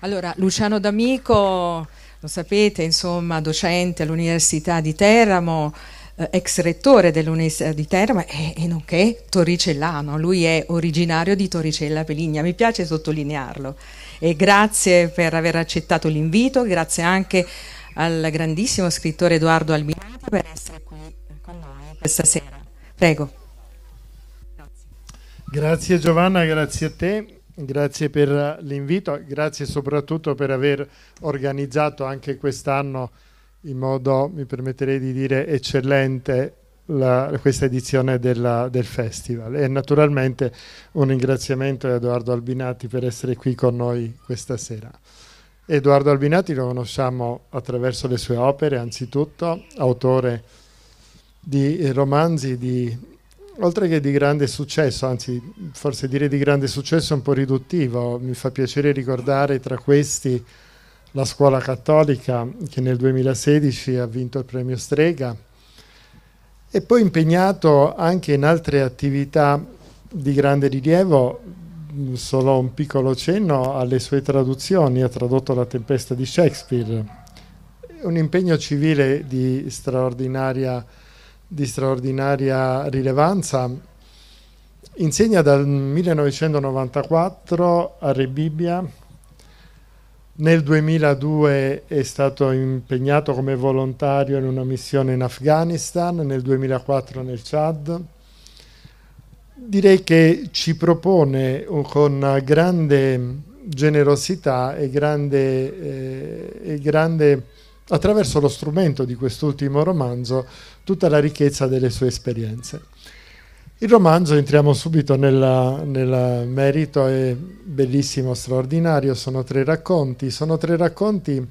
Allora, Luciano D'Amico, lo sapete, insomma, docente all'Università di Teramo, eh, ex rettore dell'Università di Teramo e, e, nonché torricellano. Lui è originario di Torricella Peligna, mi piace sottolinearlo. E grazie per aver accettato l'invito, grazie anche al grandissimo scrittore Edoardo Albinata per essere qui con noi questa sera. Prego. Grazie, grazie Giovanna, grazie a te. Grazie per l'invito, grazie soprattutto per aver organizzato anche quest'anno in modo, mi permetterei di dire, eccellente la, questa edizione della, del festival e naturalmente un ringraziamento a Edoardo Albinati per essere qui con noi questa sera. Edoardo Albinati lo conosciamo attraverso le sue opere, anzitutto autore di romanzi, di oltre che di grande successo, anzi forse dire di grande successo è un po' riduttivo, mi fa piacere ricordare tra questi la scuola cattolica che nel 2016 ha vinto il premio Strega e poi impegnato anche in altre attività di grande rilievo, solo un piccolo cenno alle sue traduzioni, ha tradotto La tempesta di Shakespeare, un impegno civile di straordinaria di straordinaria rilevanza. Insegna dal 1994 a Rebibbia, nel 2002 è stato impegnato come volontario in una missione in Afghanistan, nel 2004 nel Chad. Direi che ci propone uh, con grande generosità e grande, eh, e grande attraverso lo strumento di quest'ultimo romanzo, tutta la ricchezza delle sue esperienze. Il romanzo, entriamo subito nel merito, è bellissimo, straordinario, sono tre racconti, sono tre racconti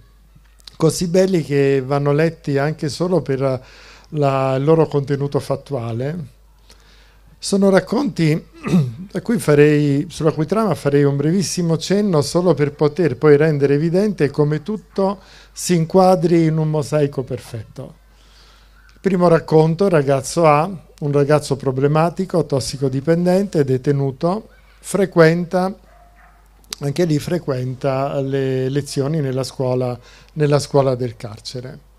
così belli che vanno letti anche solo per la, il loro contenuto fattuale, sono racconti cui farei, sulla cui trama farei un brevissimo cenno solo per poter poi rendere evidente come tutto si inquadri in un mosaico perfetto. primo racconto, ragazzo A, un ragazzo problematico, tossicodipendente, detenuto, frequenta, anche lì frequenta le lezioni nella scuola, nella scuola del carcere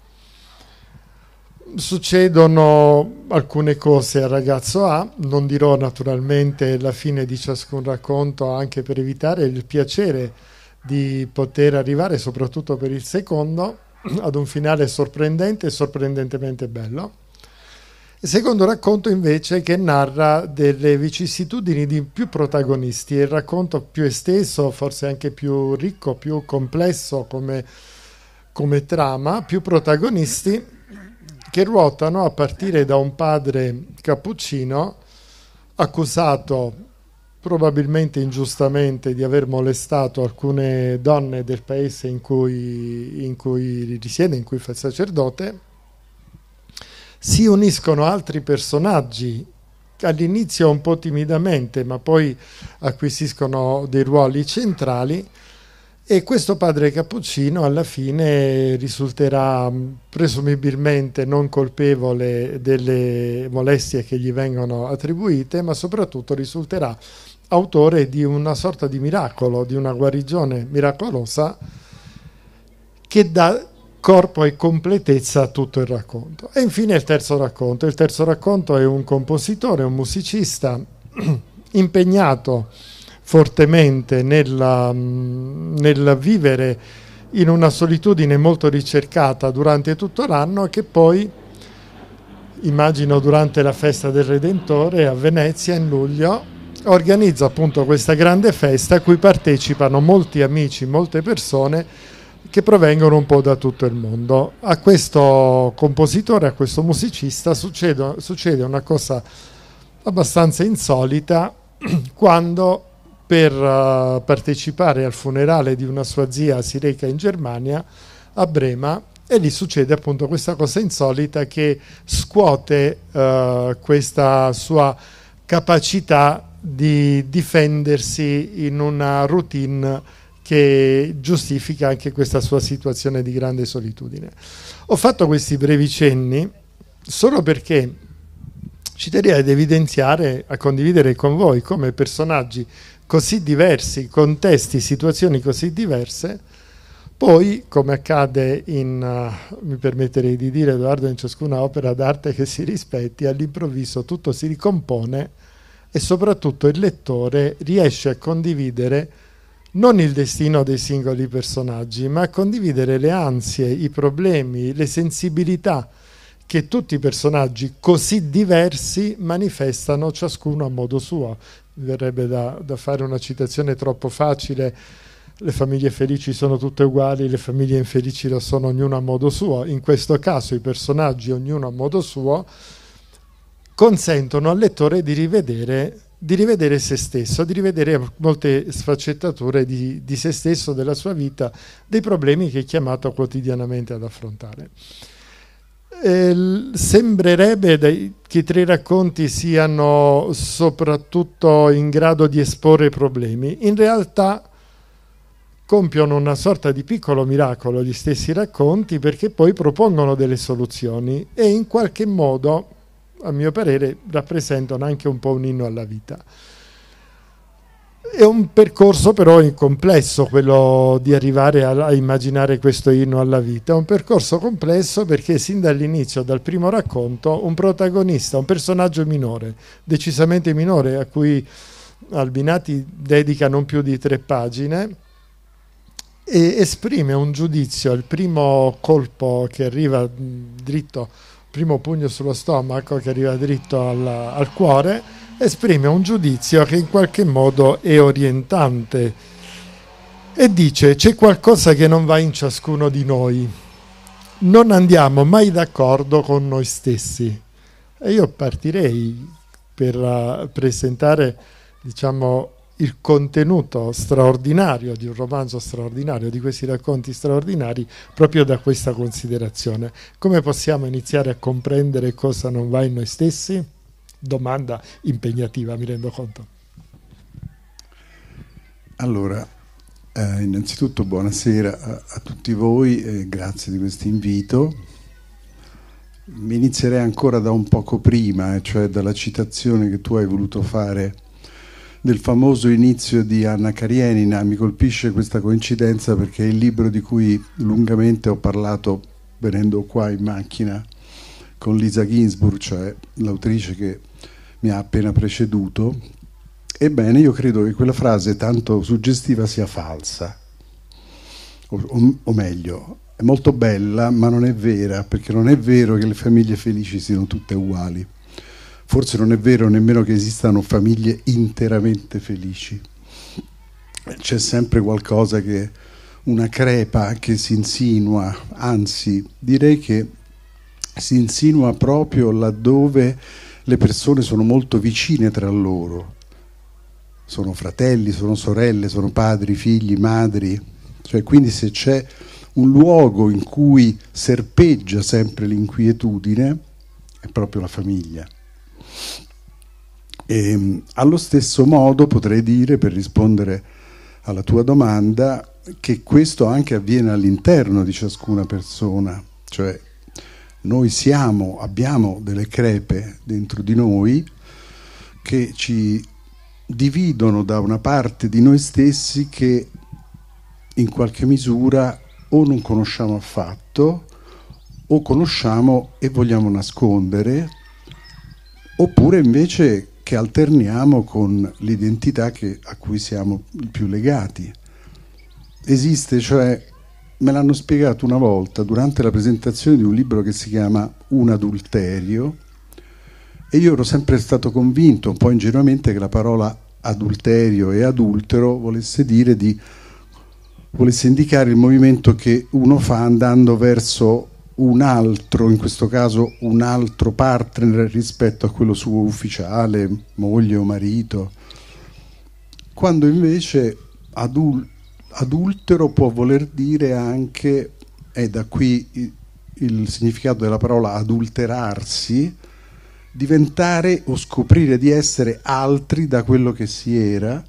Succedono alcune cose al ragazzo A, non dirò naturalmente la fine di ciascun racconto anche per evitare il piacere di poter arrivare, soprattutto per il secondo, ad un finale sorprendente e sorprendentemente bello. Il secondo racconto invece che narra delle vicissitudini di più protagonisti, è il racconto più esteso, forse anche più ricco, più complesso come, come trama, più protagonisti che ruotano a partire da un padre cappuccino accusato probabilmente ingiustamente di aver molestato alcune donne del paese in cui, in cui risiede, in cui fa il sacerdote, si uniscono altri personaggi all'inizio un po' timidamente, ma poi acquisiscono dei ruoli centrali e questo padre cappuccino alla fine risulterà mm, presumibilmente non colpevole delle molestie che gli vengono attribuite, ma soprattutto risulterà autore di una sorta di miracolo, di una guarigione miracolosa che dà corpo e completezza a tutto il racconto. E infine il terzo racconto. Il terzo racconto è un compositore, un musicista impegnato fortemente nella, nel vivere in una solitudine molto ricercata durante tutto l'anno che poi immagino durante la festa del Redentore a Venezia in luglio organizza appunto questa grande festa a cui partecipano molti amici, molte persone che provengono un po' da tutto il mondo. A questo compositore, a questo musicista succede, succede una cosa abbastanza insolita quando per uh, partecipare al funerale di una sua zia, si reca in Germania, a Brema, e lì succede appunto questa cosa insolita che scuote uh, questa sua capacità di difendersi in una routine che giustifica anche questa sua situazione di grande solitudine. Ho fatto questi brevi cenni solo perché ci terei ad evidenziare, a condividere con voi come personaggi così diversi, contesti, situazioni così diverse, poi, come accade in, uh, mi permetterei di dire, Edoardo, in ciascuna opera d'arte che si rispetti, all'improvviso tutto si ricompone e soprattutto il lettore riesce a condividere non il destino dei singoli personaggi, ma a condividere le ansie, i problemi, le sensibilità che tutti i personaggi così diversi manifestano ciascuno a modo suo verrebbe da, da fare una citazione troppo facile, le famiglie felici sono tutte uguali, le famiglie infelici lo sono ognuno a modo suo, in questo caso i personaggi ognuno a modo suo consentono al lettore di rivedere, di rivedere se stesso, di rivedere molte sfaccettature di, di se stesso, della sua vita, dei problemi che è chiamato quotidianamente ad affrontare. Eh, sembrerebbe che i tre racconti siano soprattutto in grado di esporre problemi. In realtà compiono una sorta di piccolo miracolo gli stessi racconti perché poi propongono delle soluzioni e in qualche modo, a mio parere, rappresentano anche un po' un inno alla vita è un percorso però complesso quello di arrivare a, a, immaginare questo inno alla vita, è un percorso complesso perché sin dall'inizio, dal primo racconto, un protagonista, un personaggio minore, decisamente minore, a cui Albinati dedica non più di tre pagine, e esprime un giudizio, il primo colpo che arriva dritto, il primo pugno sullo stomaco che arriva dritto alla, al cuore, esprime un giudizio che in qualche modo è orientante e dice c'è qualcosa che non va in ciascuno di noi, non andiamo mai d'accordo con noi stessi. E io partirei per uh, presentare diciamo, il contenuto straordinario di un romanzo straordinario, di questi racconti straordinari, proprio da questa considerazione. Come possiamo iniziare a comprendere cosa non va in noi stessi? domanda impegnativa, mi rendo conto. Allora, eh, innanzitutto buonasera a, a tutti voi e grazie di questo invito. Mi inizierei ancora da un poco prima, eh, cioè dalla citazione che tu hai voluto fare del famoso inizio di Anna Karenina. Mi colpisce questa coincidenza perché è il libro di cui lungamente ho parlato venendo qua in macchina con Lisa Ginsburg, cioè l'autrice che mi ha appena preceduto, ebbene io credo che quella frase tanto suggestiva sia falsa, o, o, o meglio, è molto bella ma non è vera, perché non è vero che le famiglie felici siano tutte uguali, forse non è vero nemmeno che esistano famiglie interamente felici, c'è sempre qualcosa che una crepa che si insinua, anzi direi che si insinua proprio laddove le persone sono molto vicine tra loro, sono fratelli, sono sorelle, sono padri, figli, madri, cioè quindi se c'è un luogo in cui serpeggia sempre l'inquietudine è proprio la famiglia. E, ehm, allo stesso modo potrei dire, per rispondere alla tua domanda, che questo anche avviene all'interno di ciascuna persona, cioè noi siamo, abbiamo delle crepe dentro di noi che ci dividono da una parte di noi stessi che in qualche misura o non conosciamo affatto o conosciamo e vogliamo nascondere oppure invece che alterniamo con l'identità che, a cui siamo più legati. Esiste cioè me l'hanno spiegato una volta durante la presentazione di un libro che si chiama Un adulterio e io ero sempre stato convinto, un po' ingenuamente, che la parola adulterio e adultero volesse dire di volesse indicare il movimento che uno fa andando verso un altro, in questo caso un altro partner rispetto a quello suo ufficiale, moglie o marito, quando invece adulto adultero può voler dire anche, e da qui il significato della parola adulterarsi, diventare o scoprire di essere altri da quello che si era,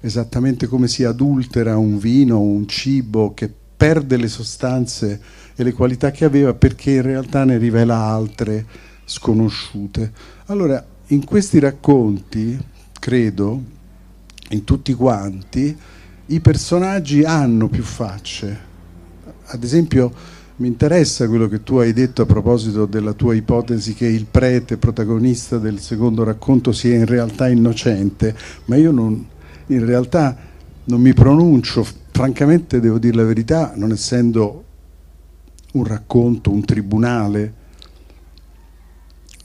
esattamente come si adultera un vino, o un cibo che perde le sostanze e le qualità che aveva perché in realtà ne rivela altre sconosciute. Allora, in questi racconti, credo, in tutti quanti, i personaggi hanno più facce. Ad esempio, mi interessa quello che tu hai detto a proposito della tua ipotesi che il prete protagonista del secondo racconto sia in realtà innocente, ma io non, in realtà non mi pronuncio, francamente devo dire la verità, non essendo un racconto, un tribunale,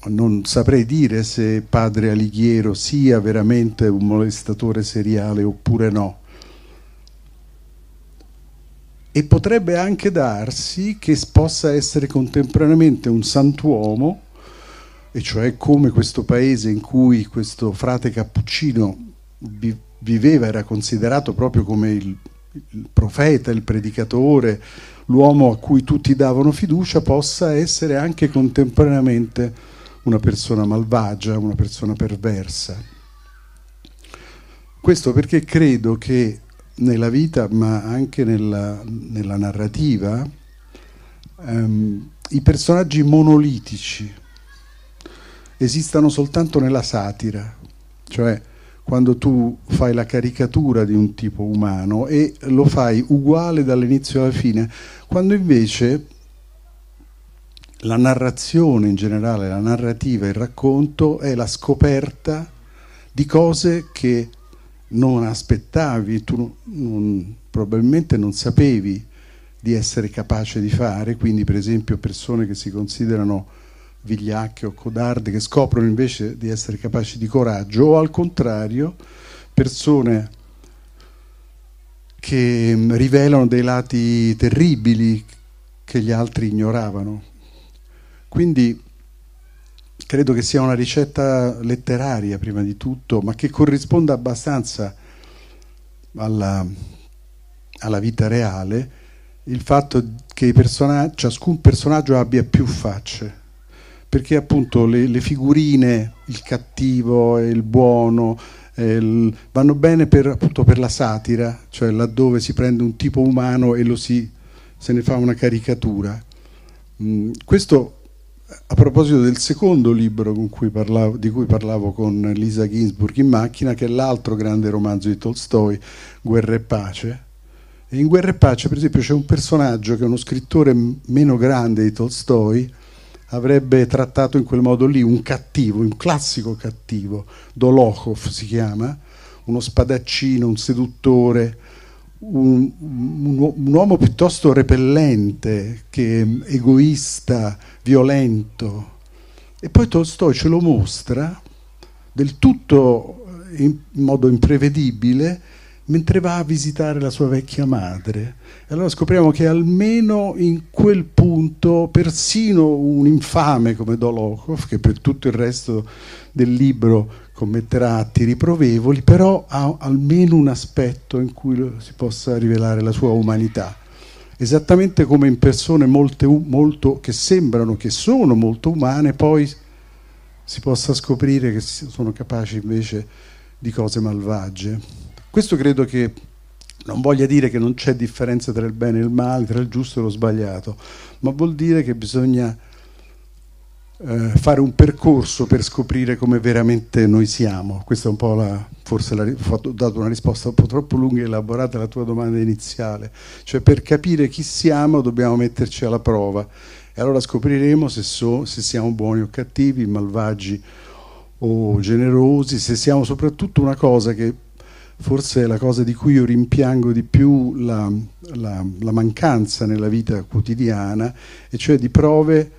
non saprei dire se padre Alighiero sia veramente un molestatore seriale oppure no e potrebbe anche darsi che possa essere contemporaneamente un santuomo, e cioè come questo paese in cui questo frate cappuccino viveva era considerato proprio come il, il profeta, il predicatore, l'uomo a cui tutti davano fiducia, possa essere anche contemporaneamente una persona malvagia, una persona perversa. Questo perché credo che nella vita ma anche nella, nella narrativa ehm, i personaggi monolitici esistano soltanto nella satira, cioè quando tu fai la caricatura di un tipo umano e lo fai uguale dall'inizio alla fine, quando invece la narrazione in generale, la narrativa, il racconto è la scoperta di cose che non aspettavi, tu non, probabilmente non sapevi di essere capace di fare, quindi per esempio persone che si considerano vigliacche o codarde che scoprono invece di essere capaci di coraggio o al contrario persone che mm, rivelano dei lati terribili che gli altri ignoravano. Quindi credo che sia una ricetta letteraria prima di tutto, ma che corrisponda abbastanza alla, alla vita reale, il fatto che personag ciascun personaggio abbia più facce, perché appunto le, le figurine, il cattivo e il buono, eh, il, vanno bene per, appunto per la satira, cioè laddove si prende un tipo umano e lo si, se ne fa una caricatura. Mm, questo a proposito del secondo libro cui parlavo, di cui parlavo con Lisa Ginsburg in macchina, che è l'altro grande romanzo di Tolstoi, Guerra e Pace. E in Guerra e Pace, per esempio, c'è un personaggio che uno scrittore meno grande di Tolstoi avrebbe trattato in quel modo lì, un cattivo, un classico cattivo, Dolokhov si chiama, uno spadaccino, un seduttore, un, un, un, uomo piuttosto repellente, che mm, egoista, violento. E poi Tolstoi ce lo mostra del tutto eh, in modo imprevedibile mentre va a visitare la sua vecchia madre. E allora scopriamo che almeno in quel punto persino un infame come Dolokhov, che per tutto il resto del libro commetterà atti riprovevoli, però ha almeno un aspetto in cui si possa rivelare la sua umanità. Esattamente come in persone molte, molto, che sembrano che sono molto umane, poi si possa scoprire che sono capaci invece di cose malvagie. Questo credo che non voglia dire che non c'è differenza tra il bene e il male, tra il giusto e lo sbagliato, ma vuol dire che bisogna eh, fare un percorso per scoprire come veramente noi siamo. Questa è un po' la, forse la, ho dato una risposta un po' troppo lunga e elaborata alla tua domanda iniziale, cioè per capire chi siamo dobbiamo metterci alla prova e allora scopriremo se, so, se siamo buoni o cattivi, malvagi o generosi, se siamo soprattutto una cosa che forse è la cosa di cui io rimpiango di più la, la, la, mancanza nella vita quotidiana, e cioè di prove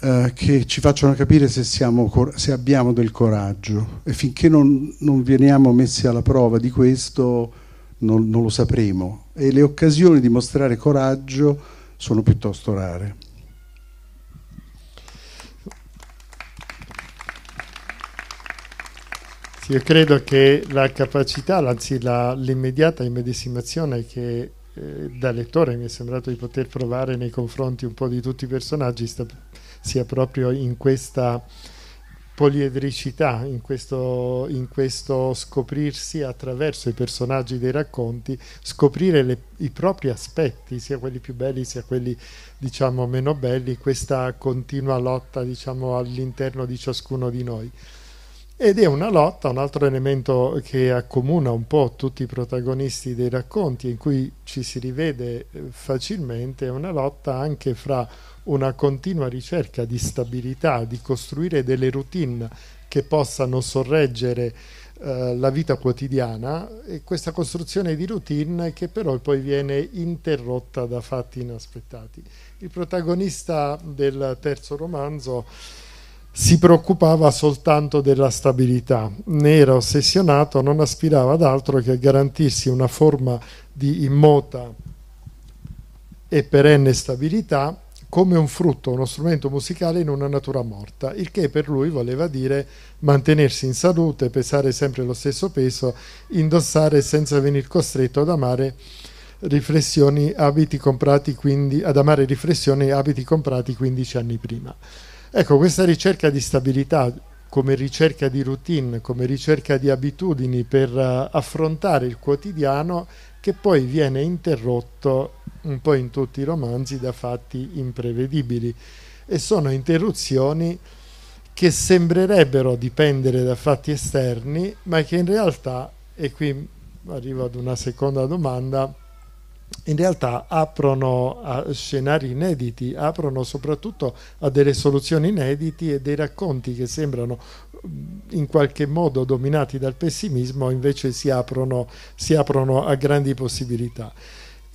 eh, che ci facciano capire se, siamo, se, abbiamo del coraggio e finché non, non veniamo messi alla prova di questo non, non lo sapremo e le occasioni di mostrare coraggio sono piuttosto rare. Io credo che la capacità, anzi l'immediata immedesimazione che eh, da lettore mi è sembrato di poter provare nei confronti un po' di tutti i personaggi sta sia proprio in questa poliedricità, in questo, in questo scoprirsi attraverso i personaggi dei racconti, scoprire le, i propri aspetti, sia quelli più belli sia quelli diciamo meno belli, questa continua lotta diciamo all'interno di ciascuno di noi. Ed è una lotta, un altro elemento che accomuna un po' tutti i protagonisti dei racconti, in cui ci si rivede eh, facilmente, è una lotta anche fra una continua ricerca di stabilità, di costruire delle routine che possano sorreggere eh, la vita quotidiana e questa costruzione di routine che però poi viene interrotta da fatti inaspettati. Il protagonista del terzo romanzo si preoccupava soltanto della stabilità, ne era ossessionato, non aspirava ad altro che a garantirsi una forma di immota e perenne stabilità come un frutto, uno strumento musicale in una natura morta, il che per lui voleva dire mantenersi in salute, pesare sempre lo stesso peso, indossare senza venir costretto ad amare riflessioni, abiti comprati quindi, ad amare riflessioni abiti comprati 15 anni prima. Ecco, questa ricerca di stabilità come ricerca di routine, come ricerca di abitudini per eh, affrontare il quotidiano che poi viene interrotto un po' in tutti i romanzi da fatti imprevedibili e sono interruzioni che sembrerebbero dipendere da fatti esterni, ma che in realtà, e qui arrivo ad una seconda domanda, in realtà aprono a scenari inediti, aprono soprattutto a delle soluzioni inediti e dei racconti che sembrano in qualche modo dominati dal pessimismo, invece si aprono, si aprono a grandi possibilità.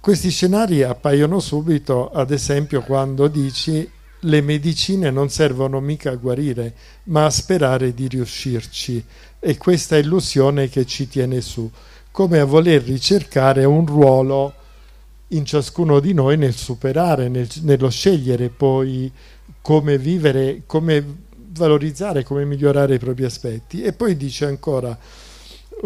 Questi scenari appaiono subito, ad esempio, quando dici le medicine non servono mica a guarire, ma a sperare di riuscirci. È questa illusione che ci tiene su, come a voler ricercare un ruolo in ciascuno di noi nel superare, nel, nello scegliere poi come vivere, come valorizzare, come migliorare i propri aspetti. E poi dice ancora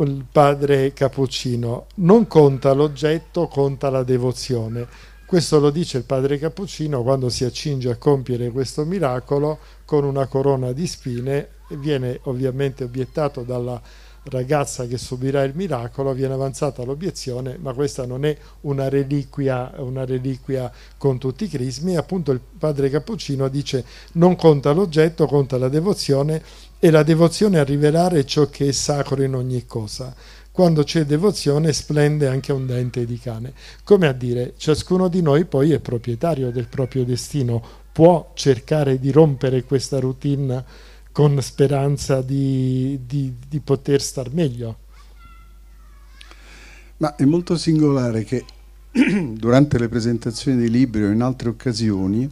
il padre Cappuccino, non conta l'oggetto, conta la devozione. Questo lo dice il padre Cappuccino quando si accinge a compiere questo miracolo con una corona di spine viene ovviamente obiettato dalla ragazza che subirà il miracolo, viene avanzata l'obiezione, ma questa non è una reliquia, una reliquia con tutti i crismi, appunto il padre Cappuccino dice non conta l'oggetto, conta la devozione e la devozione a rivelare ciò che è sacro in ogni cosa. Quando c'è devozione splende anche un dente di cane. Come a dire, ciascuno di noi poi è proprietario del proprio destino, può cercare di rompere questa routine con speranza di, di, di poter star meglio. Ma è molto singolare che durante le presentazioni dei libri o in altre occasioni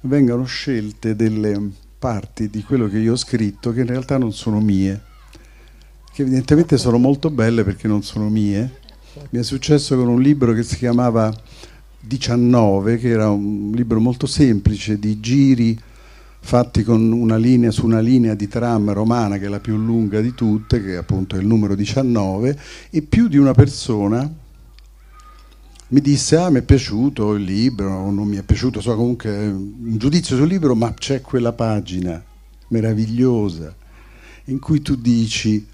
vengano scelte delle parti di quello che io ho scritto che in realtà non sono mie, che evidentemente sono molto belle perché non sono mie. Mi è successo con un libro che si chiamava 19, che era un libro molto semplice di giri fatti con una linea su una linea di tram romana che è la più lunga di tutte, che è appunto il numero 19, e più di una persona mi disse ah mi è piaciuto il libro o non mi è piaciuto, so comunque eh, un giudizio sul libro, ma c'è quella pagina meravigliosa in cui tu dici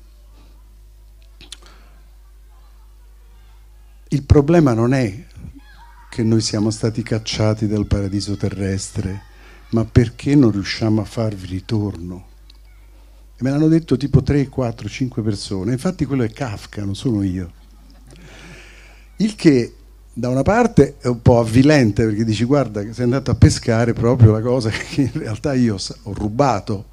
il problema non è che noi siamo stati cacciati dal paradiso terrestre, ma perché non riusciamo a farvi ritorno? E me l'hanno detto tipo 3, 4, 5 persone, infatti quello è Kafka, non sono io. Il che da una parte è un po' avvilente perché dici guarda sei andato a pescare proprio la cosa che in realtà io ho rubato,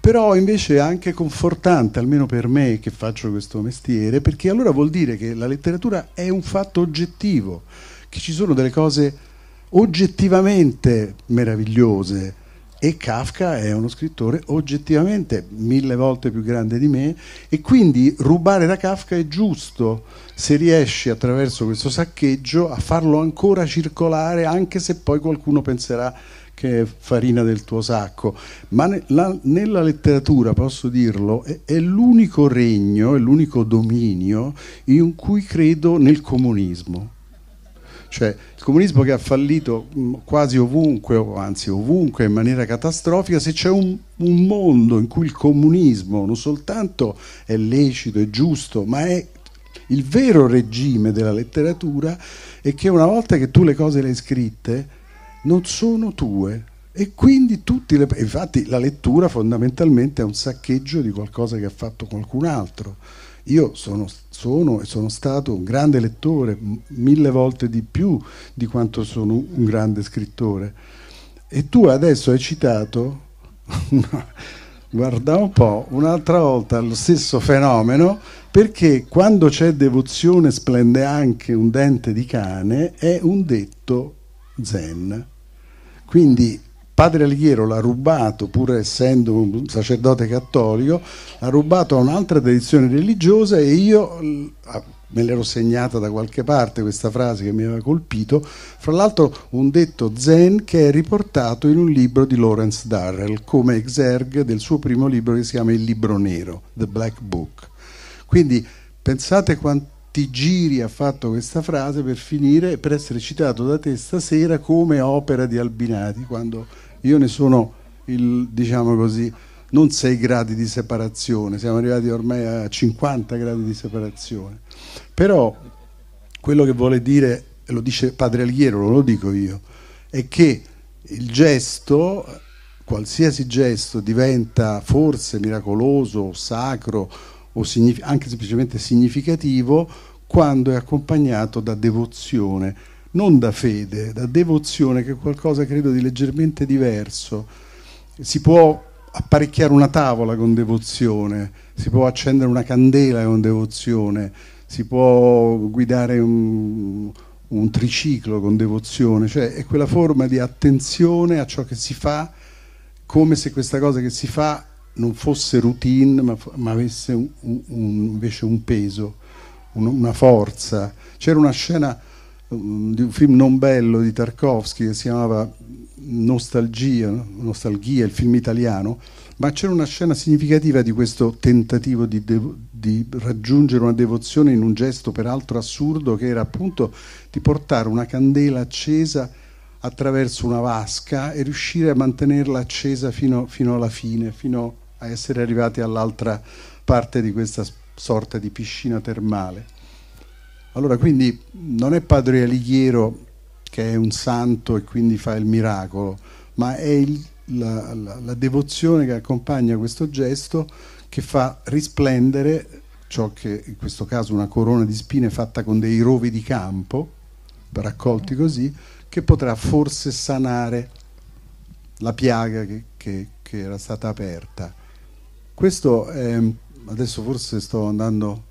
però invece è anche confortante, almeno per me che faccio questo mestiere, perché allora vuol dire che la letteratura è un fatto oggettivo, che ci sono delle cose oggettivamente meravigliose, e Kafka è uno scrittore oggettivamente mille volte più grande di me e quindi rubare da Kafka è giusto se riesci attraverso questo saccheggio a farlo ancora circolare anche se poi qualcuno penserà che è farina del tuo sacco ma ne, la, nella letteratura posso dirlo è, è l'unico regno è l'unico dominio in cui credo nel comunismo cioè il comunismo che ha fallito mm, quasi ovunque, o anzi ovunque in maniera catastrofica, se c'è un, un mondo in cui il comunismo non soltanto è lecito e giusto, ma è il vero regime della letteratura è che una volta che tu le cose le hai scritte non sono tue e quindi tutti le... infatti la lettura fondamentalmente è un saccheggio di qualcosa che ha fatto qualcun altro. Io sono, sono, e sono stato un grande lettore, mille volte di più di quanto sono un grande scrittore. E tu adesso hai citato, guarda un po', un'altra volta lo stesso fenomeno, perché quando c'è devozione splende anche un dente di cane, è un detto zen. Quindi Padre Alighiero l'ha rubato, pur essendo un sacerdote cattolico, l'ha rubato a un'altra tradizione religiosa e io ah, me l'ero segnata da qualche parte questa frase che mi aveva colpito, fra l'altro un detto zen che è riportato in un libro di Lawrence Darrell come exergue del suo primo libro che si chiama Il libro nero, The Black Book. Quindi pensate quanti giri ha fatto questa frase per finire per essere citato da te stasera come opera di Albinati quando io ne sono il, diciamo così, non 6 gradi di separazione, siamo arrivati ormai a 50 gradi di separazione. Però quello che vuole dire, lo dice Padre Alghiero, non lo dico io, è che il gesto, qualsiasi gesto, diventa forse miracoloso, sacro o anche semplicemente significativo quando è accompagnato da devozione non da fede, da devozione, che è qualcosa credo di leggermente diverso. Si può apparecchiare una tavola con devozione, si può accendere una candela con devozione, si può guidare un, un triciclo con devozione, cioè è quella forma di attenzione a ciò che si fa, come se questa cosa che si fa non fosse routine, ma, ma avesse un, un, invece un peso, una forza. C'era una scena di un film non bello di Tarkovsky che si chiamava Nostalgia, Nostalgia, il film italiano, ma c'era una scena significativa di questo tentativo di, di, raggiungere una devozione in un gesto peraltro assurdo che era appunto di portare una candela accesa attraverso una vasca e riuscire a mantenerla accesa fino, fino alla fine, fino a essere arrivati all'altra parte di questa sorta di piscina termale. Allora, quindi non è padre Alighiero che è un santo e quindi fa il miracolo, ma è il, la, la, la devozione che accompagna questo gesto che fa risplendere ciò che in questo caso una corona di spine fatta con dei rovi di campo, raccolti così, che potrà forse sanare la piaga che, che, che era stata aperta. Questo è, adesso forse sto andando,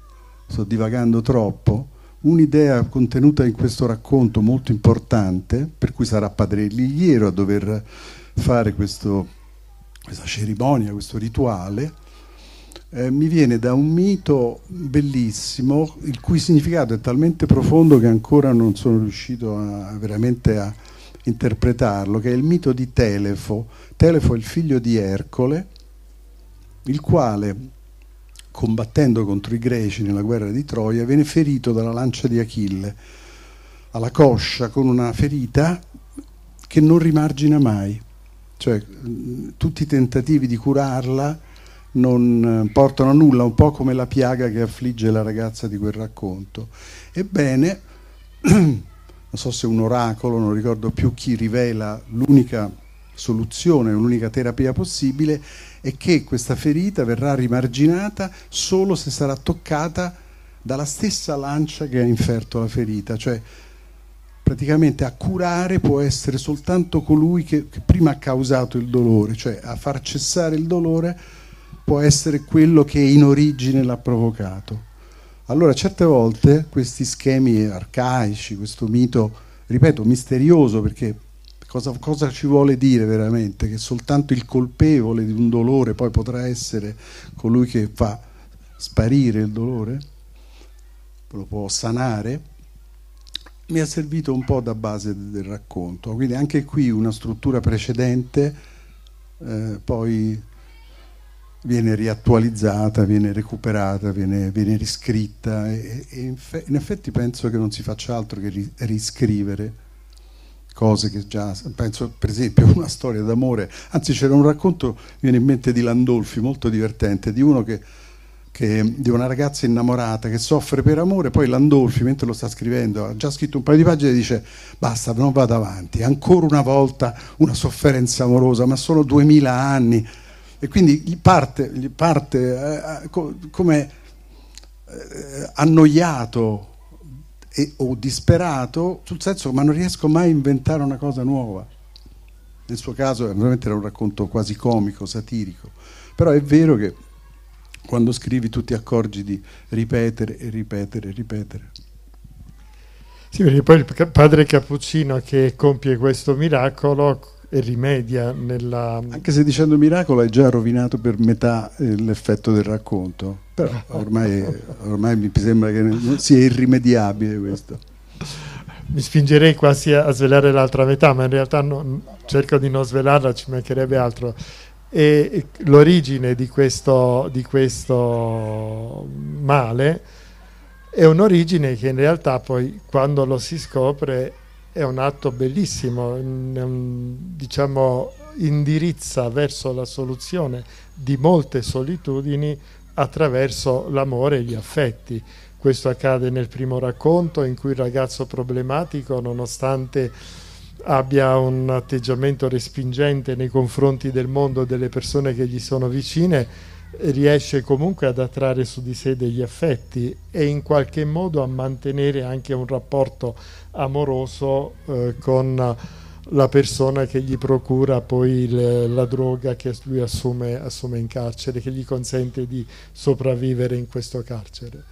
sto divagando troppo, un'idea contenuta in questo racconto molto importante, per cui sarà padre Ligliero a dover fare questo, questa cerimonia, questo rituale, eh, mi viene da un mito bellissimo, il cui significato è talmente profondo che ancora non sono riuscito a, veramente a interpretarlo, che è il mito di Telefo. Telefo è il figlio di Ercole, il quale combattendo contro i greci nella guerra di Troia, viene ferito dalla lancia di Achille alla coscia con una ferita che non rimargina mai, cioè tutti i tentativi di curarla non eh, portano a nulla, un po' come la piaga che affligge la ragazza di quel racconto. Ebbene, non so se un oracolo, non ricordo più chi rivela l'unica soluzione, un'unica terapia possibile, è che questa ferita verrà rimarginata solo se sarà toccata dalla stessa lancia che ha inferto la ferita, cioè praticamente a curare può essere soltanto colui che, che prima ha causato il dolore, cioè a far cessare il dolore può essere quello che in origine l'ha provocato. Allora certe volte questi schemi arcaici, questo mito, ripeto, misterioso perché Cosa, cosa, ci vuole dire veramente? Che soltanto il colpevole di un dolore poi potrà essere colui che fa sparire il dolore? Lo può sanare? Mi ha servito un po' da base del racconto, quindi anche qui una struttura precedente eh, poi viene riattualizzata, viene recuperata, viene, viene riscritta e, e in, in effetti penso che non si faccia altro che riscrivere cose che già, penso per esempio una storia d'amore, anzi c'era un racconto, mi viene in mente di Landolfi, molto divertente, di uno che, che, di una ragazza innamorata che soffre per amore, poi Landolfi mentre lo sta scrivendo, ha già scritto un paio di pagine e dice basta, non vado avanti, ancora una volta una sofferenza amorosa, ma sono duemila anni e quindi parte, parte eh, eh come eh, annoiato e, o disperato, sul senso ma non riesco mai a inventare una cosa nuova. Nel suo caso veramente era un racconto quasi comico, satirico, però è vero che quando scrivi tu ti accorgi di ripetere e ripetere e ripetere. Sì, perché poi il padre Cappuccino che compie questo miracolo e rimedia nella... Anche se dicendo miracolo hai già rovinato per metà eh, l'effetto del racconto, però ormai, ormai mi sembra che sia irrimediabile questo. Mi spingerei quasi a svelare l'altra metà, ma in realtà non, cerco di non svelarla, ci mancherebbe altro. E l'origine di questo, di questo male è un'origine che in realtà poi quando lo si scopre è un atto bellissimo, mm, mm, diciamo indirizza verso la soluzione di molte solitudini attraverso l'amore e gli affetti. Questo accade nel primo racconto in cui il ragazzo problematico, nonostante abbia un atteggiamento respingente nei confronti del mondo e delle persone che gli sono vicine, riesce comunque ad attrarre su di sé degli affetti e in qualche modo a mantenere anche un rapporto amoroso eh, con la persona che gli procura poi il, la droga che lui assume, assume in carcere, che gli consente di sopravvivere in questo carcere,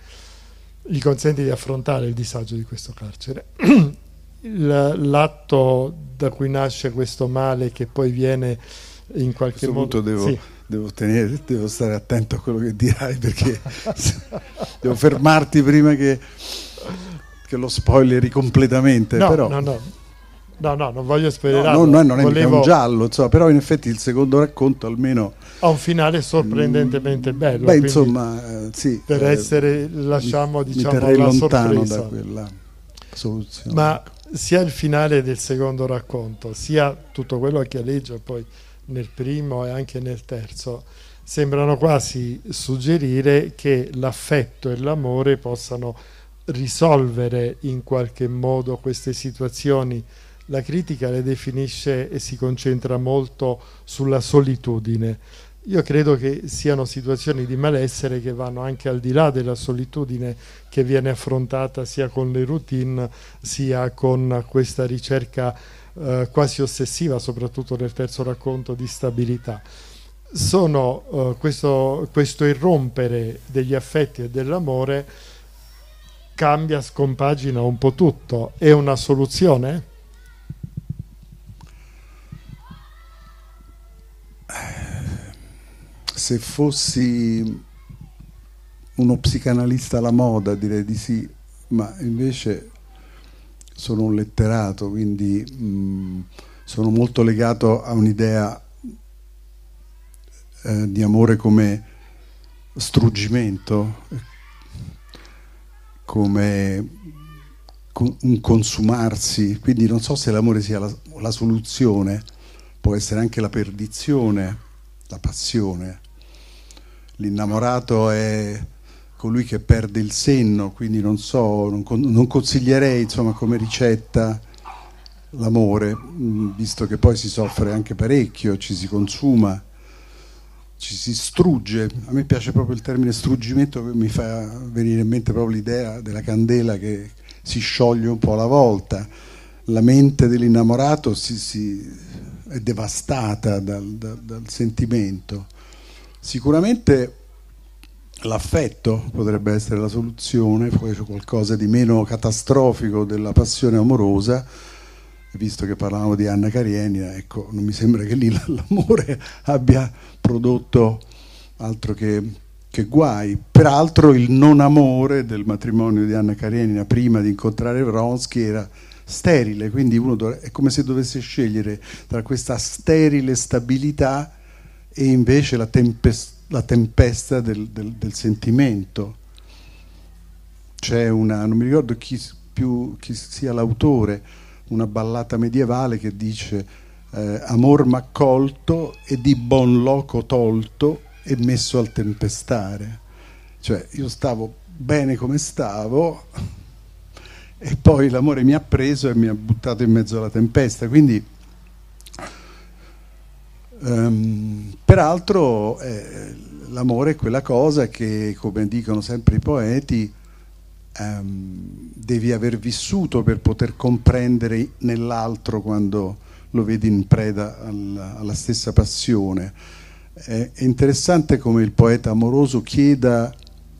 gli consente di affrontare il disagio di questo carcere. L'atto da cui nasce questo male che poi viene in qualche modo... Devo... Sì devo, tenere, devo stare attento a quello che dirai perché devo fermarti prima che, che, lo spoileri completamente. No, però. no, no. No, no, non voglio sperare. No, no, non è Volevo... un giallo, insomma, però in effetti il secondo racconto almeno... Ha un finale sorprendentemente mm, bello. Beh, insomma, eh, sì. Per eh, essere, lasciamo, mi, diciamo, mi la sorpresa. da quella soluzione. Ma sia il finale del secondo racconto, sia tutto quello che alleggia poi nel primo e anche nel terzo, sembrano quasi suggerire che l'affetto e l'amore possano risolvere in qualche modo queste situazioni. La critica le definisce e si concentra molto sulla solitudine. Io credo che siano situazioni di malessere che vanno anche al di là della solitudine che viene affrontata sia con le routine sia con questa ricerca eh, quasi ossessiva, soprattutto nel terzo racconto di stabilità. Sono eh, questo, questo irrompere degli affetti e dell'amore cambia, scompagina un po' tutto. È una soluzione? Se fossi uno psicanalista alla moda direi di sì, ma invece sono un letterato, quindi mh, mm, sono molto legato a un'idea eh, di amore come struggimento, come un consumarsi, quindi non so se l'amore sia la, la soluzione, può essere anche la perdizione, la passione. L'innamorato è colui che perde il senno, quindi non so, non, non consiglierei insomma, come ricetta l'amore, mm, visto che poi si soffre anche parecchio, ci si consuma, ci si strugge. A me piace proprio il termine struggimento che mi fa venire in mente proprio l'idea della candela che si scioglie un po' alla volta. La mente dell'innamorato si, si è devastata dal, dal, dal sentimento. Sicuramente l'affetto potrebbe essere la soluzione, poi c'è qualcosa di meno catastrofico della passione amorosa, visto che parlavamo di Anna Karenina, ecco, non mi sembra che lì l'amore abbia prodotto altro che, che, guai. Peraltro il non amore del matrimonio di Anna Karenina prima di incontrare Vronsky era sterile, quindi uno è come se dovesse scegliere tra questa sterile stabilità e invece la tempestosa la tempesta del, del, del sentimento. C'è una, non mi ricordo chi, più, chi sia l'autore, una ballata medievale che dice eh, amor m'accolto e di buon loco tolto e messo al tempestare. Cioè io stavo bene come stavo e poi l'amore mi ha preso e mi ha buttato in mezzo alla tempesta. Quindi Um, peraltro eh, l'amore è quella cosa che, come dicono sempre i poeti, um, devi aver vissuto per poter comprendere nell'altro quando lo vedi in preda alla, alla stessa passione. Eh, è interessante come il poeta amoroso chieda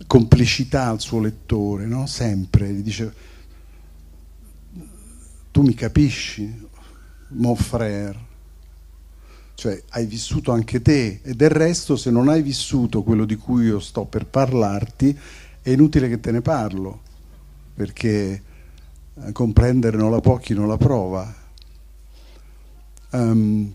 complicità al suo lettore, no? sempre, gli dice tu mi capisci, mon frère, cioè hai vissuto anche te e del resto se non hai vissuto quello di cui io sto per parlarti è inutile che te ne parlo, perché eh, comprendere non la può chi non la prova. Um,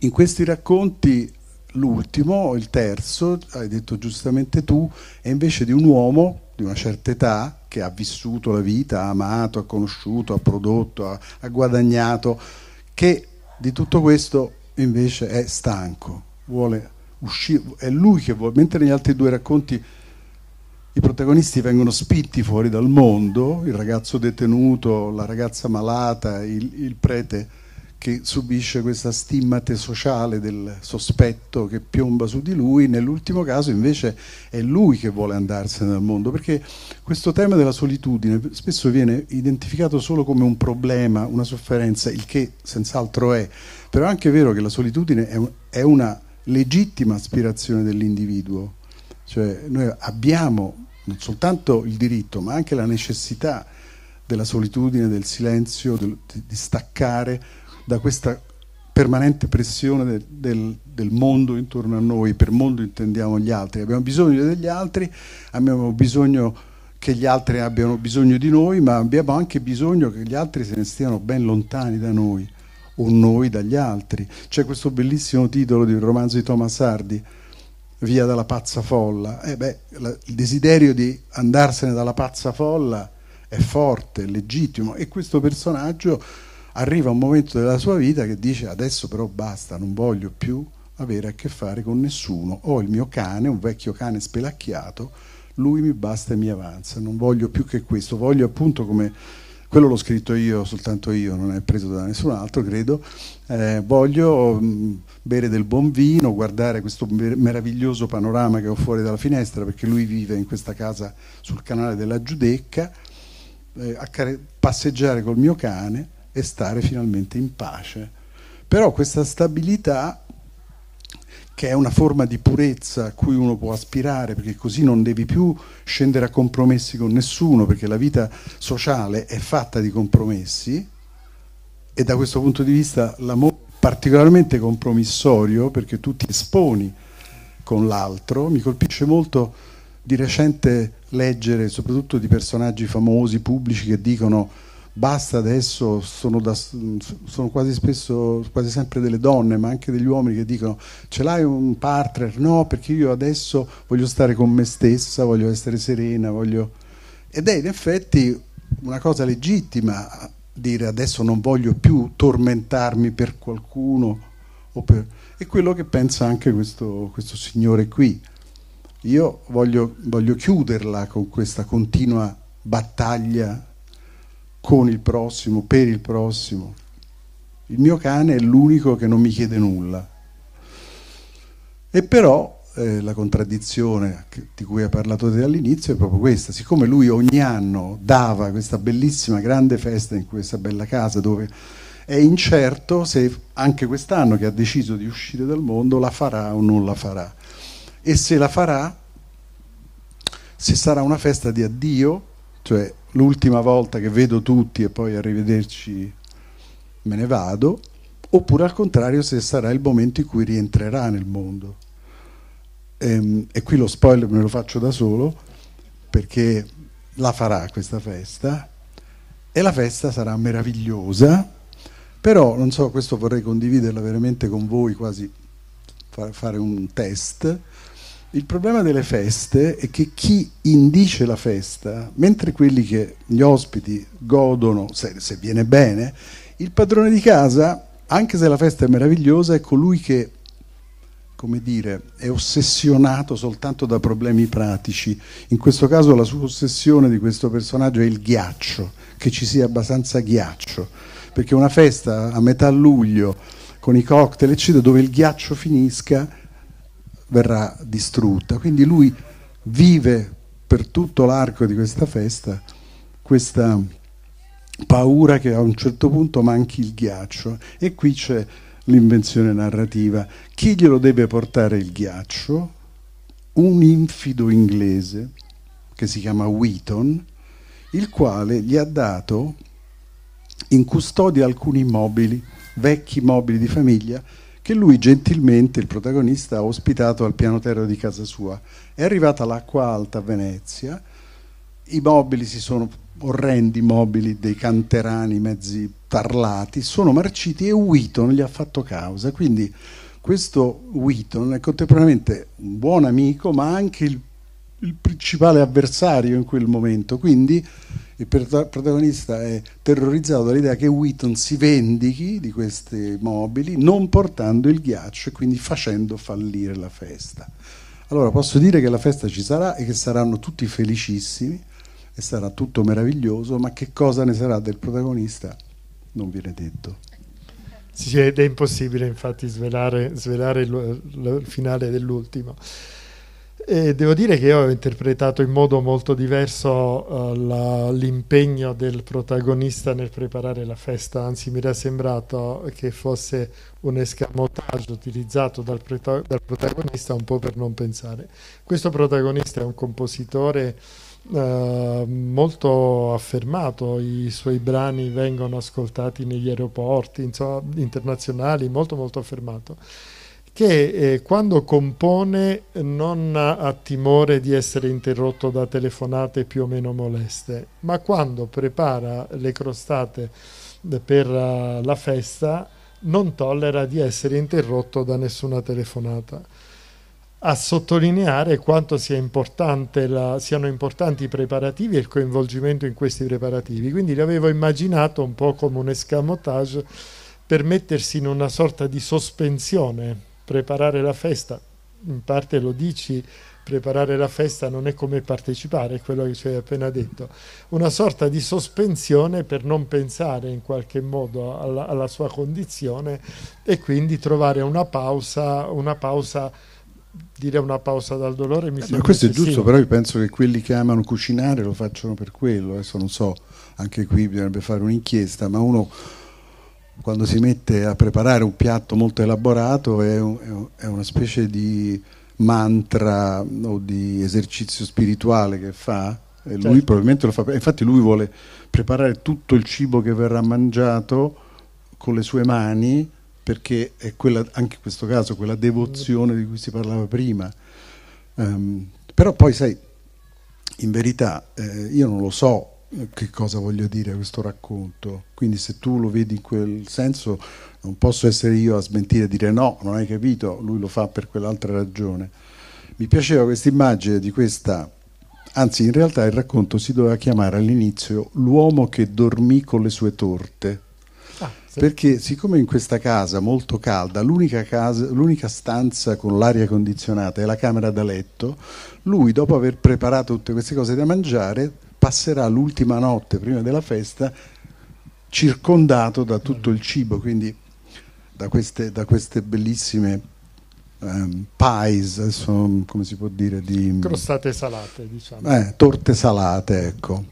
in questi racconti l'ultimo, il terzo, hai detto giustamente tu, è invece di un uomo di una certa età che ha vissuto la vita, ha amato, ha conosciuto, ha prodotto, ha, ha guadagnato, che di tutto questo invece è stanco, vuole uscire, è lui che vuole, mentre negli altri due racconti i protagonisti vengono spitti fuori dal mondo, il ragazzo detenuto, la ragazza malata, il, il prete che subisce questa stimmate sociale del sospetto che piomba su di lui, nell'ultimo caso invece è lui che vuole andarsene dal mondo, perché questo tema della solitudine spesso viene identificato solo come un problema, una sofferenza, il che senz'altro è, però è anche vero che la solitudine è, un, è una legittima aspirazione dell'individuo, cioè noi abbiamo non soltanto il diritto ma anche la necessità della solitudine, del silenzio, del, di staccare da questa permanente pressione del, del, del, mondo intorno a noi, per mondo intendiamo gli altri, abbiamo bisogno degli altri, abbiamo bisogno che gli altri abbiano bisogno di noi, ma abbiamo anche bisogno che gli altri se ne stiano ben lontani da noi un noi dagli altri. C'è questo bellissimo titolo di un romanzo di Thomas Hardy, Via dalla pazza folla. Eh beh, il desiderio di andarsene dalla pazza folla è forte, è legittimo e questo personaggio arriva a un momento della sua vita che dice adesso però basta, non voglio più avere a che fare con nessuno. Ho il mio cane, un vecchio cane spelacchiato, lui mi basta e mi avanza, non voglio più che questo, voglio appunto come quello l'ho scritto io, soltanto io, non è preso da nessun altro, credo. Eh, voglio mm, bere del buon vino, guardare questo meraviglioso panorama che ho fuori dalla finestra, perché lui vive in questa casa sul canale della Giudecca, eh, care- passeggiare col mio cane e stare finalmente in pace. Però questa stabilità che è una forma di purezza a cui uno può aspirare, perché così non devi più scendere a compromessi con nessuno, perché la vita sociale è fatta di compromessi e da questo punto di vista l'amore è particolarmente compromissorio perché tu ti esponi con l'altro. Mi colpisce molto di recente leggere, soprattutto di personaggi famosi, pubblici, che dicono basta adesso, sono, da, sono quasi spesso, quasi sempre delle donne, ma anche degli uomini che dicono ce l'hai un partner? No, perché io adesso voglio stare con me stessa, voglio essere serena, voglio... Ed è in effetti una cosa legittima dire adesso non voglio più tormentarmi per qualcuno o per... È quello che pensa anche questo, questo signore qui. Io voglio, voglio chiuderla con questa continua battaglia con il prossimo, per il prossimo. Il mio cane è l'unico che non mi chiede nulla. E però eh, la contraddizione di cui ha parlato te all'inizio è proprio questa, siccome lui ogni anno dava questa bellissima grande festa in questa bella casa dove è incerto se anche quest'anno che ha deciso di uscire dal mondo la farà o non la farà. E se la farà, se sarà una festa di addio, cioè l'ultima volta che vedo tutti e poi arrivederci me ne vado, oppure al contrario se sarà il momento in cui rientrerà nel mondo. E, ehm, e qui lo spoiler me lo faccio da solo, perché la farà questa festa, e la festa sarà meravigliosa, però non so, questo vorrei condividerla veramente con voi, quasi fare un test il problema delle feste è che chi indice la festa, mentre quelli che gli ospiti godono, se, se, viene bene, il padrone di casa, anche se la festa è meravigliosa, è colui che, come dire, è ossessionato soltanto da problemi pratici. In questo caso la sua ossessione di questo personaggio è il ghiaccio, che ci sia abbastanza ghiaccio, perché una festa a metà luglio con i cocktail eccetera dove il ghiaccio finisca verrà distrutta. Quindi lui vive per tutto l'arco di questa festa questa paura che a un certo punto manchi il ghiaccio e qui c'è l'invenzione narrativa. Chi glielo deve portare il ghiaccio? Un infido inglese che si chiama Wheaton, il quale gli ha dato in custodia alcuni mobili, vecchi mobili di famiglia, che lui gentilmente, il protagonista, ha ospitato al piano terra di casa sua. È arrivata l'acqua alta a Venezia, i mobili si sono orrendi mobili dei canterani mezzi tarlati, sono marciti e Wheaton gli ha fatto causa. Quindi questo Wheaton è contemporaneamente un buon amico, ma anche il, il principale avversario in quel momento. Quindi il protagonista è terrorizzato dall'idea che Wheaton si vendichi di questi mobili non portando il ghiaccio e quindi facendo fallire la festa. Allora posso dire che la festa ci sarà e che saranno tutti felicissimi e sarà tutto meraviglioso, ma che cosa ne sarà del protagonista non viene detto. Sì, ed è impossibile infatti svelare, svelare il, il finale dell'ultimo. E devo dire che io ho interpretato in modo molto diverso uh, la, l'impegno del protagonista nel preparare la festa, anzi mi era sembrato che fosse un escamotage utilizzato dal, prota- dal protagonista un po' per non pensare. Questo protagonista è un compositore Uh, molto affermato, i suoi brani vengono ascoltati negli aeroporti insomma, internazionali, molto molto affermato che eh, quando compone non ha timore di essere interrotto da telefonate più o meno moleste, ma quando prepara le crostate eh, per uh, la festa non tollera di essere interrotto da nessuna telefonata. A sottolineare quanto sia la, siano importanti i preparativi e il coinvolgimento in questi preparativi. Quindi l'avevo immaginato un po' come un escamotage per mettersi in una sorta di sospensione preparare la festa, in parte lo dici, preparare la festa non è come partecipare, è quello che ci hai appena detto, una sorta di sospensione per non pensare in qualche modo alla, alla sua condizione e quindi trovare una pausa, una pausa dire una pausa dal dolore mi eh, sembra questo eccessivo. è giusto però io penso che quelli che amano cucinare lo facciano per quello adesso non so anche qui bisognerebbe fare un'inchiesta ma uno quando si mette a preparare un piatto molto elaborato è, un, è una specie di mantra o di esercizio spirituale che fa e lui certo. probabilmente lo fa, infatti lui vuole preparare tutto il cibo che verrà mangiato con le sue mani perché è quella, anche in questo caso quella devozione di cui si parlava prima. Um, però poi sai, in verità eh, io non lo so che cosa voglio dire a questo racconto. Quindi se tu lo vedi in quel senso, non posso essere io a smentire e dire no, non hai capito, lui lo fa per quell'altra ragione. Mi piaceva questa immagine di questa, anzi in realtà il racconto si doveva chiamare all'inizio L'uomo che dormì con le sue torte. Ah, Perché siccome in questa casa molto calda, l'unica, casa, l'unica stanza con l'aria condizionata è la camera da letto, lui dopo aver preparato tutte queste cose da mangiare passerà l'ultima notte prima della festa circondato da tutto il cibo, quindi da queste, da queste bellissime um, pies, sono, come si può dire, di... Crostate salate, diciamo. Eh, torte salate, ecco.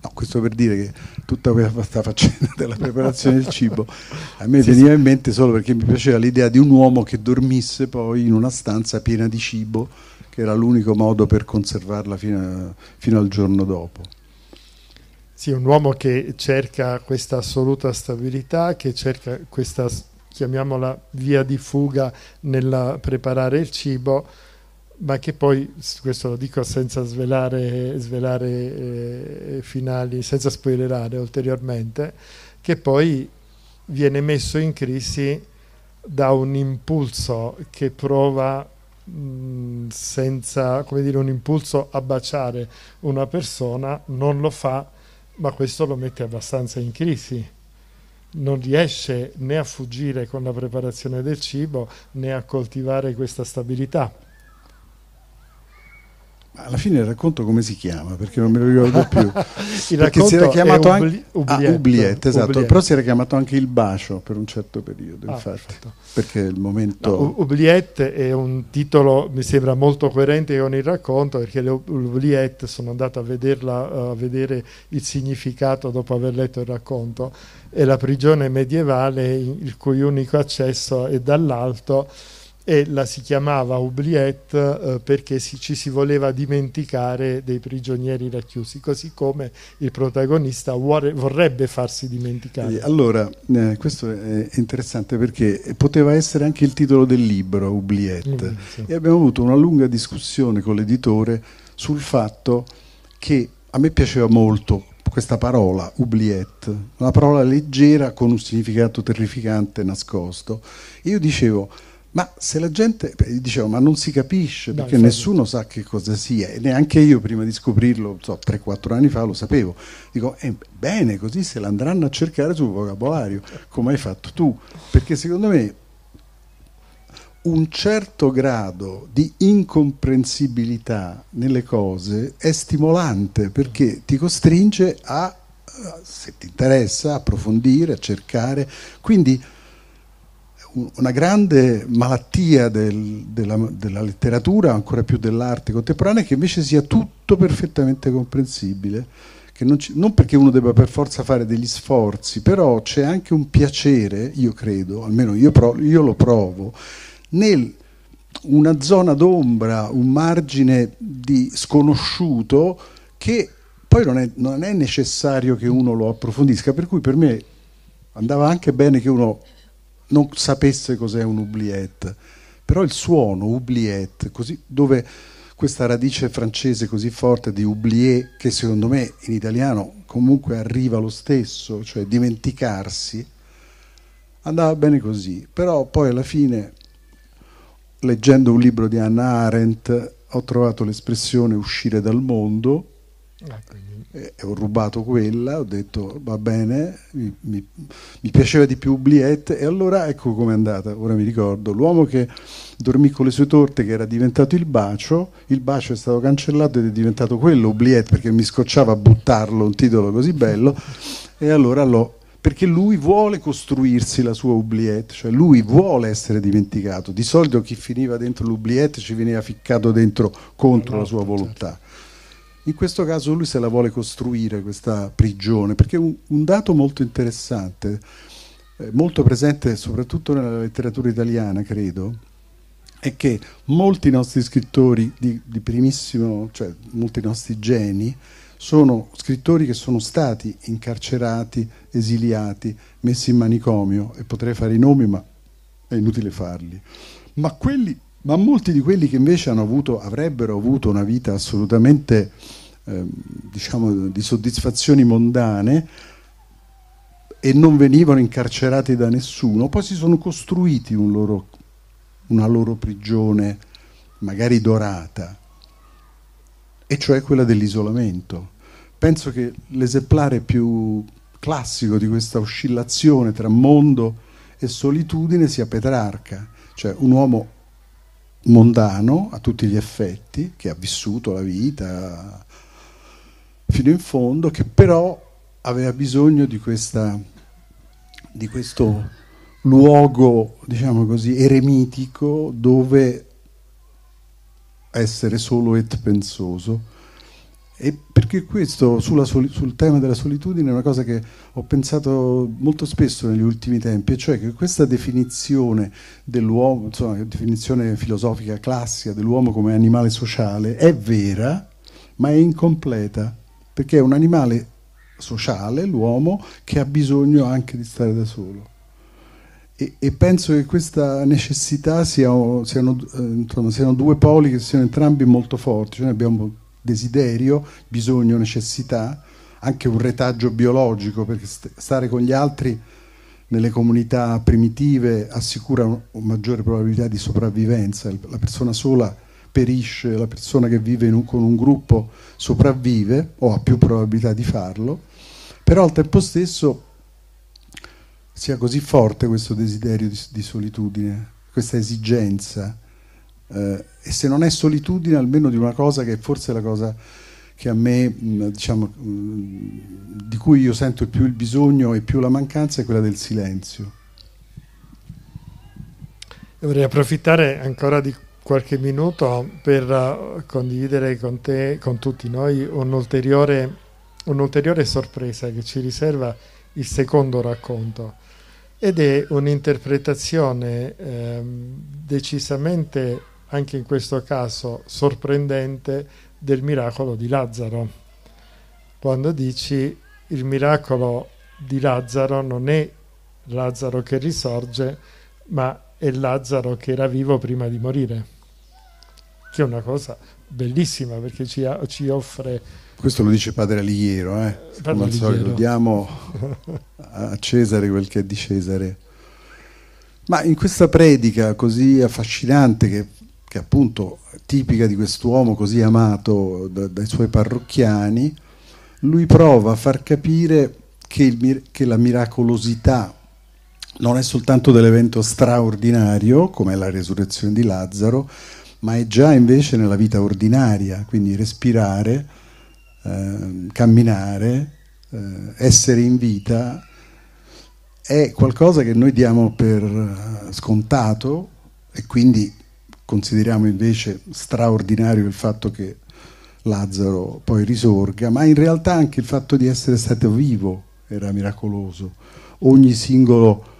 No, questo per dire che tutta questa faccenda della preparazione del cibo a me sì, veniva in mente solo perché mi piaceva l'idea di un uomo che dormisse poi in una stanza piena di cibo che era l'unico modo per conservarla fino, a, fino al giorno dopo. Sì, un uomo che cerca questa assoluta stabilità, che cerca questa, chiamiamola, via di fuga nel preparare il cibo, ma che poi, questo lo dico senza svelare, svelare eh, finali, senza spoilerare ulteriormente, che poi viene messo in crisi da un impulso che prova Mm, senza come dire, un impulso a baciare una persona, non lo fa, ma questo lo mette abbastanza in crisi non riesce né a fuggire con la preparazione del cibo né a coltivare questa stabilità alla fine il racconto come si chiama? Perché non me lo ricordo più. perché si era chiamato anche ah, Oubliette, esatto, Oubliette. però si era chiamato anche Il Bacio per un certo periodo, ah, infatti, perfetto. perché il momento... No, Oubliette è un titolo, mi sembra molto coerente con il racconto, perché le Oubliette sono andato a, vederla, a vedere il significato dopo aver letto il racconto, è la prigione medievale il cui unico accesso è dall'alto e la si chiamava Oubliette eh, perché si, ci si voleva dimenticare dei prigionieri racchiusi, così come il protagonista vuore, vorrebbe farsi dimenticare. Allora, eh, questo è interessante perché poteva essere anche il titolo del libro, Oubliette, mm, sì. e abbiamo avuto una lunga discussione con l'editore sul fatto che a me piaceva molto questa parola, oubliette, una parola leggera con un significato terrificante nascosto. io dicevo, ma se la gente, dicevo, ma non si capisce perché Dai, nessuno sa che cosa sia e neanche io prima di scoprirlo, so, 3-4 anni fa lo sapevo, dico, eh, bene, così se l'andranno a cercare sul vocabolario, come hai fatto tu, perché secondo me un certo grado di incomprensibilità nelle cose è stimolante perché ti costringe a, se ti interessa, approfondire, a cercare, quindi una grande malattia del, della, della, letteratura, ancora più dell'arte contemporanea, che invece sia tutto perfettamente comprensibile, non, ci, non perché uno debba per forza fare degli sforzi, però c'è anche un piacere, io credo, almeno io, pro, io lo provo, nel una zona d'ombra, un margine di sconosciuto che poi non è, non è necessario che uno lo approfondisca, per cui per me andava anche bene che uno non sapesse cos'è un oubliette, però il suono oubliette, così, dove questa radice francese così forte di oublier, che secondo me in italiano comunque arriva lo stesso, cioè dimenticarsi, andava bene così, però poi alla fine, leggendo un libro di Anna Arendt, ho trovato l'espressione uscire dal mondo. Ah, eh, ho rubato quella, ho detto va bene, mi, mi, mi, piaceva di più Bliette e allora ecco com'è andata, ora mi ricordo, l'uomo che dormì con le sue torte che era diventato il bacio, il bacio è stato cancellato ed è diventato quello Bliette perché mi scocciava a buttarlo, un titolo così bello e allora l'ho perché lui vuole costruirsi la sua oubliette, cioè lui vuole essere dimenticato. Di solito chi finiva dentro l'oubliette ci veniva ficcato dentro contro la sua esatto, volontà. In questo caso lui se la vuole costruire questa prigione, perché un, un dato molto interessante, eh, molto presente soprattutto nella letteratura italiana, credo, è che molti nostri scrittori di, di primissimo, cioè molti nostri geni, sono scrittori che sono stati incarcerati, esiliati, messi in manicomio e potrei fare i nomi ma è inutile farli. Ma quelli ma molti di quelli che invece avuto, avrebbero avuto una vita assolutamente eh, diciamo, di soddisfazioni mondane e non venivano incarcerati da nessuno, poi si sono costruiti un loro, una loro prigione magari dorata, e cioè quella dell'isolamento. Penso che l'esemplare più classico di questa oscillazione tra mondo e solitudine sia Petrarca, cioè un uomo mondano a tutti gli effetti, che ha vissuto la vita fino in fondo, che però aveva bisogno di, questa, di questo luogo, diciamo così, eremitico dove essere solo et pensoso e perché questo soli, sul tema della solitudine è una cosa che ho pensato molto spesso negli ultimi tempi, cioè che questa definizione dell'uomo, insomma, definizione filosofica classica dell'uomo come animale sociale è vera, ma è incompleta, perché è un animale sociale, l'uomo, che ha bisogno anche di stare da solo. E, e penso che questa necessità siano, siano, eh, insomma, siano, due poli che siano entrambi molto forti, cioè abbiamo desiderio, bisogno, necessità, anche un retaggio biologico, perché stare con gli altri nelle comunità primitive assicura una maggiore probabilità di sopravvivenza, la persona sola perisce, la persona che vive un, con un gruppo sopravvive o ha più probabilità di farlo, però al tempo stesso sia così forte questo desiderio di, di solitudine, questa esigenza eh, e se non è solitudine almeno di una cosa che forse è la cosa che a me, mm, diciamo, mm, di cui io sento più il bisogno e più la mancanza è quella del silenzio. Io vorrei approfittare ancora di qualche minuto per eh, condividere con te, con tutti noi, un'ulteriore, un'ulteriore sorpresa che ci riserva il secondo racconto ed è un'interpretazione eh, decisamente anche in questo caso sorprendente, del miracolo di Lazzaro. Quando dici il miracolo di Lazzaro non è Lazzaro che risorge, ma è Lazzaro che era vivo prima di morire, che è una cosa bellissima perché ci, ci offre... Questo lo dice padre Alighiero, eh? come al solito, diamo a Cesare quel che è di Cesare. Ma in questa predica così affascinante che che appunto tipica di quest'uomo così amato da, dai suoi parrocchiani, lui prova a far capire che, il, che la miracolosità non è soltanto dell'evento straordinario, come la resurrezione di Lazzaro, ma è già invece nella vita ordinaria, quindi respirare, eh, camminare, eh, essere in vita, è qualcosa che noi diamo per eh, scontato e quindi consideriamo invece straordinario il fatto che Lazzaro poi risorga, ma in realtà anche il fatto di essere stato vivo era miracoloso. Ogni singolo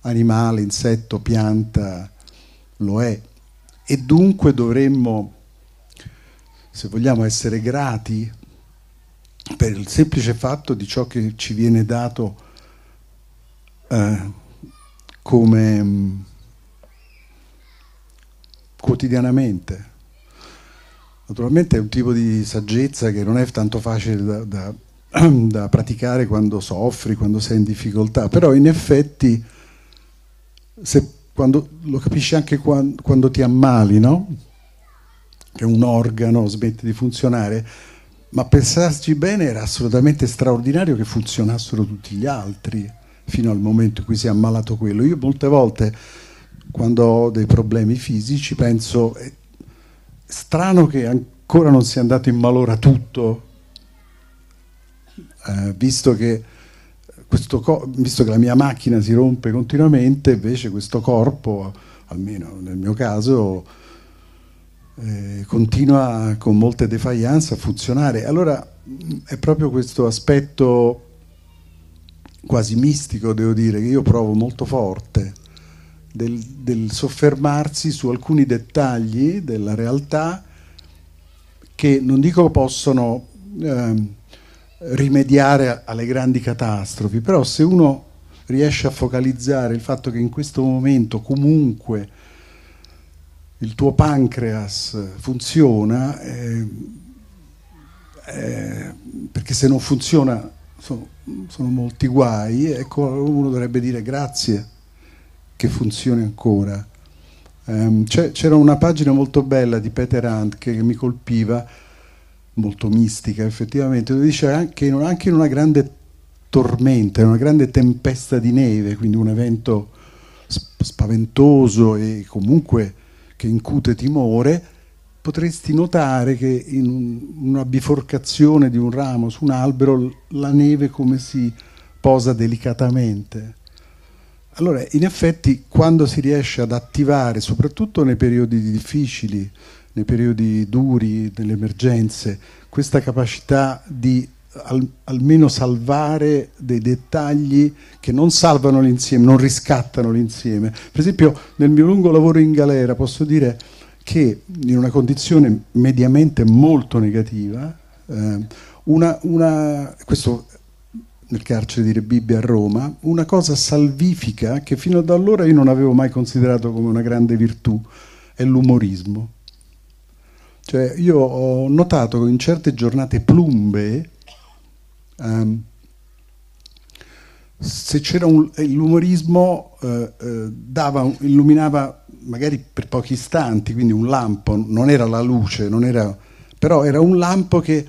animale, insetto, pianta lo è e dunque dovremmo, se vogliamo, essere grati per il semplice fatto di ciò che ci viene dato eh, come mm, quotidianamente. Naturalmente è un tipo di saggezza che non è tanto facile da, da, da praticare quando soffri, quando sei in difficoltà, però in effetti se, quando, lo capisci anche quando, quando ti ammali, no? che un organo smette di funzionare, ma pensarci bene era assolutamente straordinario che funzionassero tutti gli altri fino al momento in cui si è ammalato quello. Io molte volte quando ho dei problemi fisici penso è eh, strano che ancora non sia andato in malora tutto, eh, visto, che visto che la mia macchina si rompe continuamente, invece questo corpo, almeno nel mio caso, eh, continua con molte defaianze a funzionare. Allora è proprio questo aspetto quasi mistico, devo dire, che io provo molto forte del, del soffermarsi su alcuni dettagli della realtà che non dico possono eh, rimediare alle grandi catastrofi, però se uno riesce a focalizzare il fatto che in questo momento comunque il tuo pancreas funziona, eh, eh, perché se non funziona sono, sono molti guai, ecco, uno dovrebbe dire grazie che funzioni ancora. Um, c'era una pagina molto bella di Peter Hunt che, che mi colpiva, molto mistica effettivamente, dove dice anche anche in una grande tormenta, in una grande tempesta di neve, quindi un evento spaventoso e comunque che incute timore, potresti notare che in una biforcazione di un ramo su un albero la neve come si posa delicatamente. Allora, in effetti, quando si riesce ad attivare, soprattutto nei periodi difficili, nei periodi duri, nelle emergenze, questa capacità di al, almeno salvare dei dettagli che non salvano l'insieme, non riscattano l'insieme. Per esempio, nel mio lungo lavoro in galera posso dire che in una condizione mediamente molto negativa, eh, una, una, questo nel carcere di Rebibbia a Roma, una cosa salvifica che fino ad allora io non avevo mai considerato come una grande virtù, è l'umorismo. Cioè, io ho notato che in certe giornate plumbe, um, se c'era un, eh, l'umorismo eh, eh, dava, illuminava magari per pochi istanti, quindi un lampo, non era la luce, era, però era un lampo che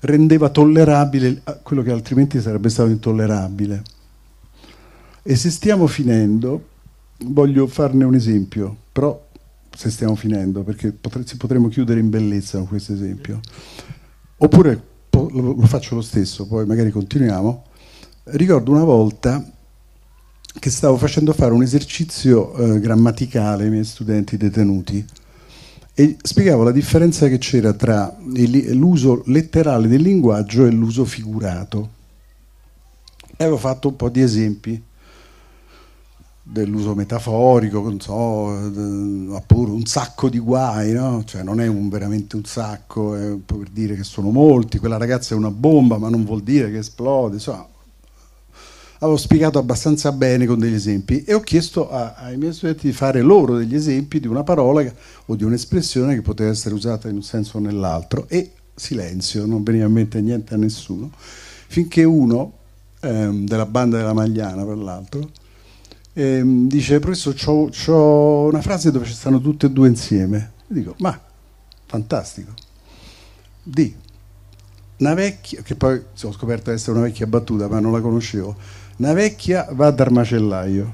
rendeva tollerabile ah, quello che altrimenti sarebbe stato intollerabile. E se stiamo finendo, voglio farne un esempio, però se stiamo finendo, perché potre, si potremmo chiudere in bellezza con questo esempio. Oppure po, lo, lo faccio lo stesso, poi magari continuiamo. Ricordo una volta che stavo facendo fare un esercizio eh, grammaticale ai miei studenti detenuti e spiegavo la differenza che c'era tra l'uso letterale del linguaggio e l'uso figurato. E avevo fatto un po' di esempi dell'uso metaforico, non so, appunto un sacco di guai, no? cioè non è un, veramente un sacco, è per dire che sono molti, quella ragazza è una bomba, ma non vuol dire che esplode, insomma, avevo spiegato abbastanza bene con degli esempi e ho chiesto a, ai miei studenti di fare loro degli esempi di una parola o di un'espressione che poteva essere usata in un senso o nell'altro e silenzio, non veniva in mente niente a nessuno, finché uno ehm, della banda della Magliana, per l'altro, ehm, dice, professor, c'ho, c'ho una frase dove ci stanno tutte e due insieme. E dico, ma fantastico. Di una vecchia, che poi ho scoperto essere una vecchia battuta, ma non la conoscevo, una vecchia va dal macellaio.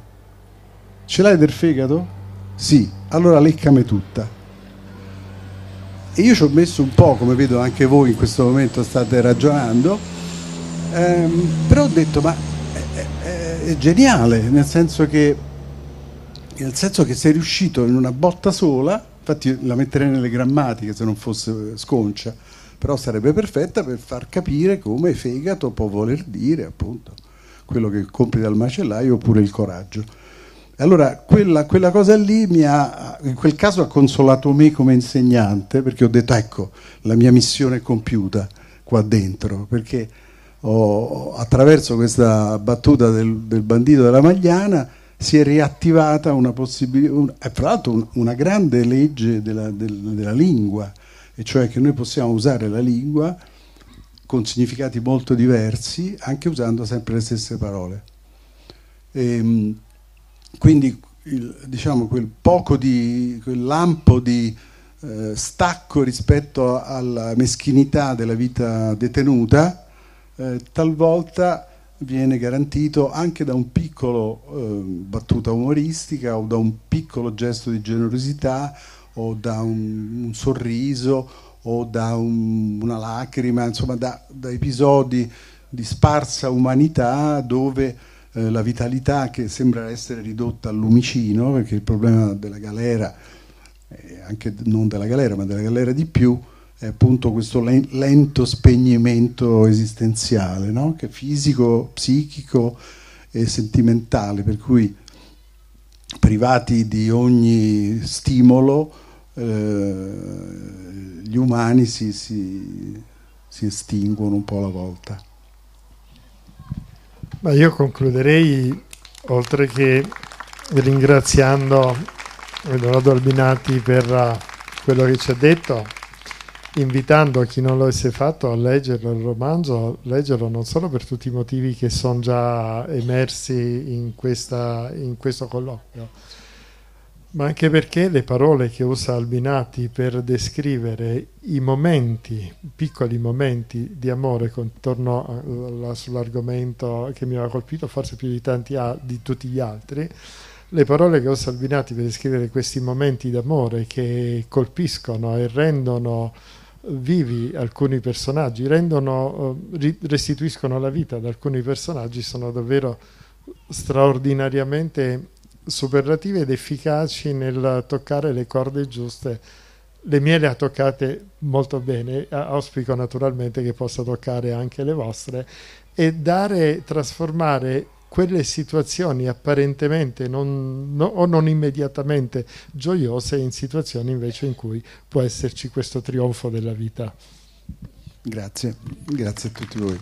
Ce l'hai del fegato? Sì, allora leccame tutta. E io ci ho messo un po', come vedo anche voi in questo momento state ragionando, ehm, però ho detto ma è, eh, è, eh, eh, è geniale, nel senso, che, nel senso che sei riuscito in una botta sola, infatti la metterei nelle grammatiche se non fosse sconcia, però sarebbe perfetta per far capire come fegato può voler dire appunto quello che compri dal macellaio oppure il coraggio. Allora quella, quella cosa lì mi ha, in quel caso ha consolato me come insegnante perché ho detto ecco la mia missione è compiuta qua dentro perché ho, attraverso questa battuta del, del, bandito della Magliana si è riattivata una possibilità, tra l'altro un, una grande legge della, del, della lingua, e cioè che noi possiamo usare la lingua con significati molto diversi, anche usando sempre le stesse parole. E, ehm, quindi il, diciamo quel poco di, quel lampo di eh, stacco rispetto alla meschinità della vita detenuta, eh, talvolta viene garantito anche da un piccolo eh, battuta umoristica o da un piccolo gesto di generosità o da un, un sorriso o da un, una lacrima, insomma da, da, episodi di sparsa umanità dove eh, la vitalità che sembra essere ridotta al lumicino, perché il problema della galera, eh, anche non della galera, ma della galera di più, è appunto questo lento spegnimento esistenziale, no? che è fisico, psichico e sentimentale, per cui privati di ogni stimolo, eh, gli umani si, si, si, estinguono un po' alla volta. Ma io concluderei, oltre che ringraziando Edoardo Albinati per eh, quello che ci ha detto, invitando chi non lo avesse fatto a leggerlo il romanzo, leggerlo non solo per tutti i motivi che sono già emersi in, questa, in questo colloquio, ma anche perché le parole che usa Albinati per descrivere i momenti, piccoli momenti di amore, intorno sull'argomento che mi ha colpito forse più di, tanti, di tutti gli altri, le parole che usa Albinati per descrivere questi momenti d'amore che colpiscono e rendono vivi alcuni personaggi, rendono, eh, restituiscono la vita ad alcuni personaggi, sono davvero straordinariamente superlative ed efficaci nel toccare le corde giuste. Le mie le ha toccate molto bene, auspico naturalmente che possa toccare anche le vostre e dare, trasformare quelle situazioni apparentemente non, no, o non immediatamente gioiose in situazioni invece in cui può esserci questo trionfo della vita. Grazie, grazie a tutti voi.